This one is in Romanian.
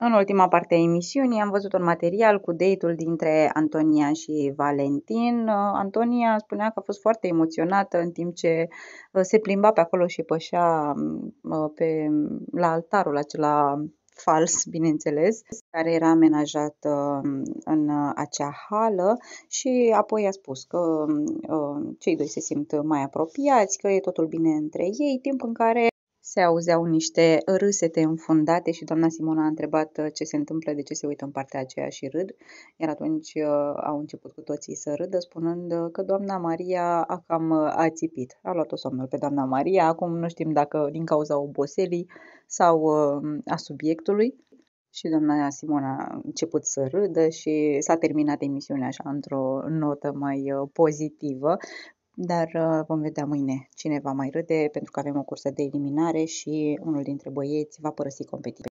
În ultima parte a emisiunii am văzut un material cu date-ul dintre Antonia și Valentin. Uh, Antonia spunea că a fost foarte emoționată în timp ce uh, se plimba pe acolo și pășea mm, uh, pe, la altarul acela fals, bineînțeles, care era amenajat în acea hală și apoi a spus că cei doi se simt mai apropiați, că e totul bine între ei, timp în care se auzeau niște râsete înfundate și doamna Simona a întrebat uh, ce se întâmplă, de ce se uită în partea aceea și râd. Iar atunci uh, au început cu toții să râdă, spunând uh, că doamna Maria a cam ațipit. A luat-o somnul pe doamna Maria, acum nu știm dacă din cauza oboselii sau a subiectului. Și doamna Simona a început să râdă și s-a terminat emisiunea așa într-o notă mai pozitivă, dar uh, vom vedea mâine cine va mai râde pentru că avem o cursă de eliminare și unul dintre băieți va părăsi competiția.